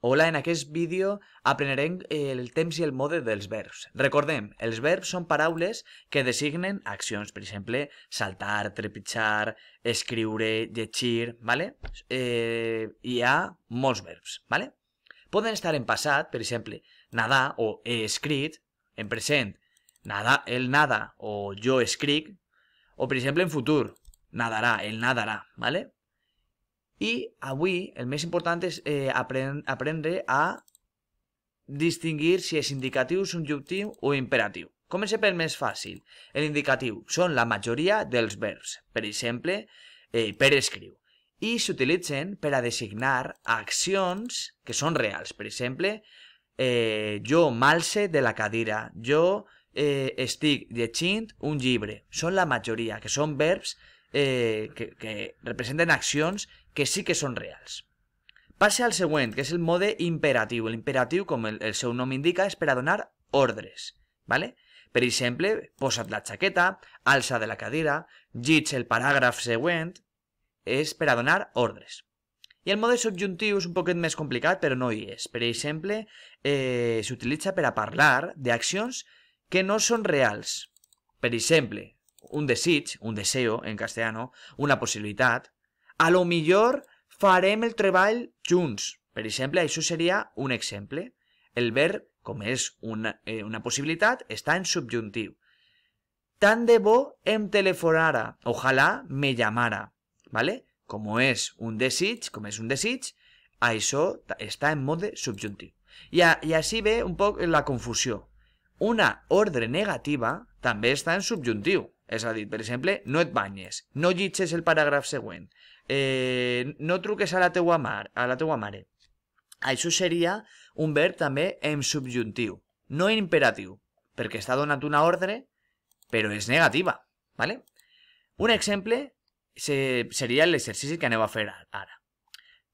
Hola, en aquest vídeo aprenerem eh, el temps i el mode dels verbs. Recordem, els verbs són paraules que designen accions, per exemple, saltar, trepitjar, escriure, llegir, ¿vale? Eh, hi ha molts verbs, ¿vale? Poden estar en passat, per exemple, nadar o he escrit, en present, nada, el nada o jo escric, o per exemple en futur, nadarà, el nadarà, ¿vale? I avui el més important és eh, aprend aprendre a distinguir si és indicatiu, subjuntiu o imperatiu. Comencem pel més fàcil. L'indicatiu són la majoria dels verbs, per exemple, eh, per escriu, i s'utilitzen per a designar accions que són reals. Per exemple, eh, jo malse de la cadira, jo eh, estic llegint un llibre. Són la majoria, que són verbs eh, que, que representen accions que sí que són reals. Passa al següent, que és el mode imperatiu. L'imperatiu, com el, el seu nom indica, és per a donar ordres. ¿vale? Per exemple, posa't la jaqueta, alça de la cadira, llits el paràgraf següent... És per a donar ordres. I el mode subjuntiu és un poquet més complicat, però no hi és. Per exemple, eh, s'utilitza per a parlar d'accions que no són reals. Per exemple, un desig, un deseo en castellano, una possibilitat, a lo millor farem el treball junts. Per exemple, això seria un exemple. El verb, com és una, eh, una possibilitat, està en subjuntiu. Tan de bo em telefonara. Ojalá me llamara. ¿Vale? Com és un desig, com és un desig, això està en mode subjuntiu. I, a, i així ve un poc la confusió. Una ordre negativa també està en subjuntiu. És a dir, per exemple, no et banyes, no llitges el paràgraf següent eh, no truques a la teua, mar, a la teua mare. Això seria un verb també en subjuntiu, no en imperatiu, perquè està donant una ordre, però és negativa. ¿vale? Un exemple se, seria l'exercici que aneu a fer ara.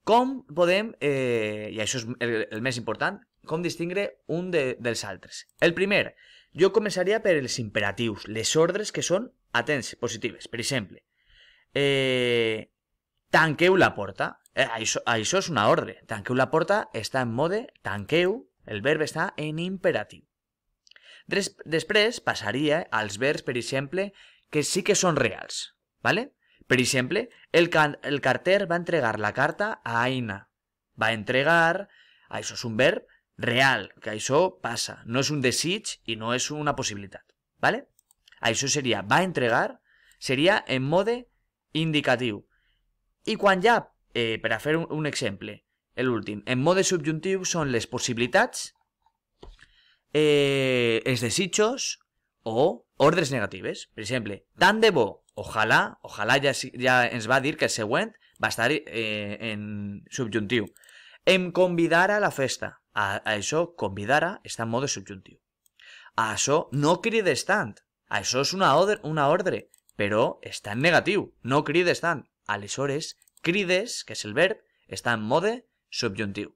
Com podem, eh, i això és el, el més important, com distingre un de, dels altres. El primer, jo començaria per els imperatius, les ordres que són atents, positives. Per exemple, eh, tanqueu la porta. Eh, això, això és una ordre. Tanqueu la porta, està en mode, tanqueu, el verb està en imperatiu. Des, després passaria als verbs, per exemple, que sí que són reals. ¿vale? Per exemple, el, can, el carter va entregar la carta a Aina. Va entregar... Ah, això és un verb real, que això passa. No és un desig i no és una possibilitat. ¿vale? Això seria va entregar, seria en mode indicatiu. I quan ja, eh, per a fer un, un exemple, l'últim, en mode subjuntiu són les possibilitats, eh, els desitjos o ordres negatives. Per exemple, tant de bo, ojalà, ojalà ja, ja ens va dir que el següent va estar eh, en subjuntiu. Em convidara a la festa. A, a això, convidara, està en mode subjuntiu. A això, no crides tant. A això és una ordre, una ordre però està en negatiu, no crides tant. Aleshores, crides, que és el verb, està en mode subjuntiu.